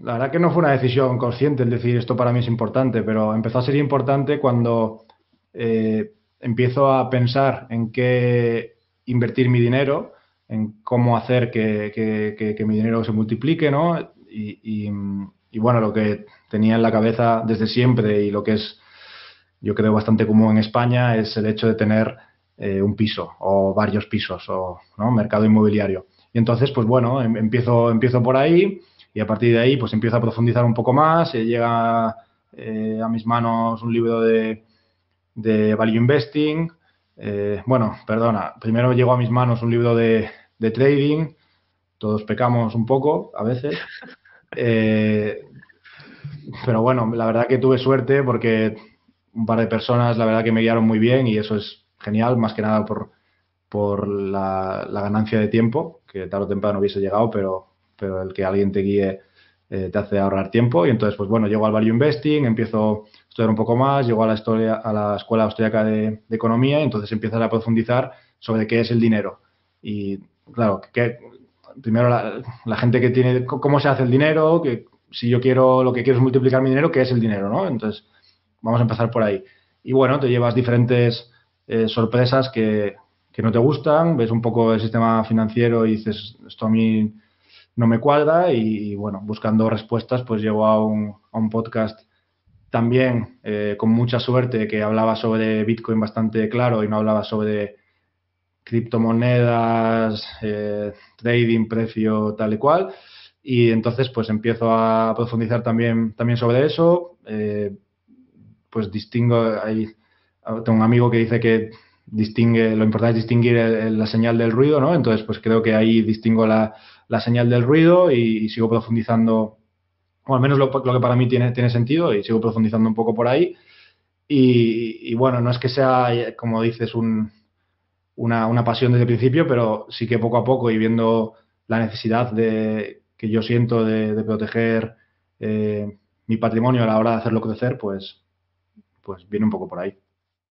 La verdad que no fue una decisión consciente el decir esto para mí es importante, pero empezó a ser importante cuando eh, empiezo a pensar en qué invertir mi dinero, en cómo hacer que, mi dinero se multiplique, ¿no? Y, bueno, lo que tenía en la cabeza desde siempre y lo que es, yo creo, bastante común en España es el hecho de tener eh, un piso o varios pisos o ¿no? mercado inmobiliario. Y entonces, pues bueno, em, empiezo, empiezo por ahí y a partir de ahí, pues empiezo a profundizar un poco más. Eh, llega eh, a mis manos un libro de, de Value Investing. Eh, bueno, perdona, primero llegó a mis manos un libro de, de trading. Todos pecamos un poco a veces. pero bueno, la verdad que tuve suerte porque un par de personas, la verdad que me guiaron muy bien y eso es genial, más que nada por, por la, la, ganancia de tiempo, que tarde o temprano hubiese llegado, pero pero el que alguien te guíe eh, te hace ahorrar tiempo. Y entonces, pues bueno, llego al Value Investing, empiezo a estudiar un poco más, llego a la, historia, a la Escuela Austriaca de, Economía y entonces empiezas a profundizar sobre qué es el dinero. Y claro, que, primero la, gente que tiene, cómo se hace el dinero, que si yo quiero, lo que quiero es multiplicar mi dinero, ¿qué es el dinero? ¿no? Entonces, vamos a empezar por ahí. Y bueno, te llevas diferentes eh, sorpresas que, que no te gustan, ves un poco el sistema financiero y dices, esto a mí no me cuadra y, bueno, buscando respuestas pues llego a un, podcast también eh, con mucha suerte que hablaba sobre Bitcoin bastante claro y no hablaba sobre criptomonedas, eh, trading, precio, tal y cual. Y entonces pues empiezo a profundizar también, también sobre eso. Eh, pues distingo, hay, tengo un amigo que dice que distingue, lo importante es distinguir la señal del ruido, ¿no? Entonces, pues creo que ahí distingo la, señal del ruido y, sigo profundizando, o al menos lo, que para mí tiene, tiene sentido, y sigo profundizando un poco por ahí. Y, bueno, no es que sea, como dices, una, pasión desde el principio, pero sí que poco a poco y viendo la necesidad de, que yo siento de, proteger eh, mi patrimonio a la hora de hacerlo crecer, pues, pues viene un poco por ahí.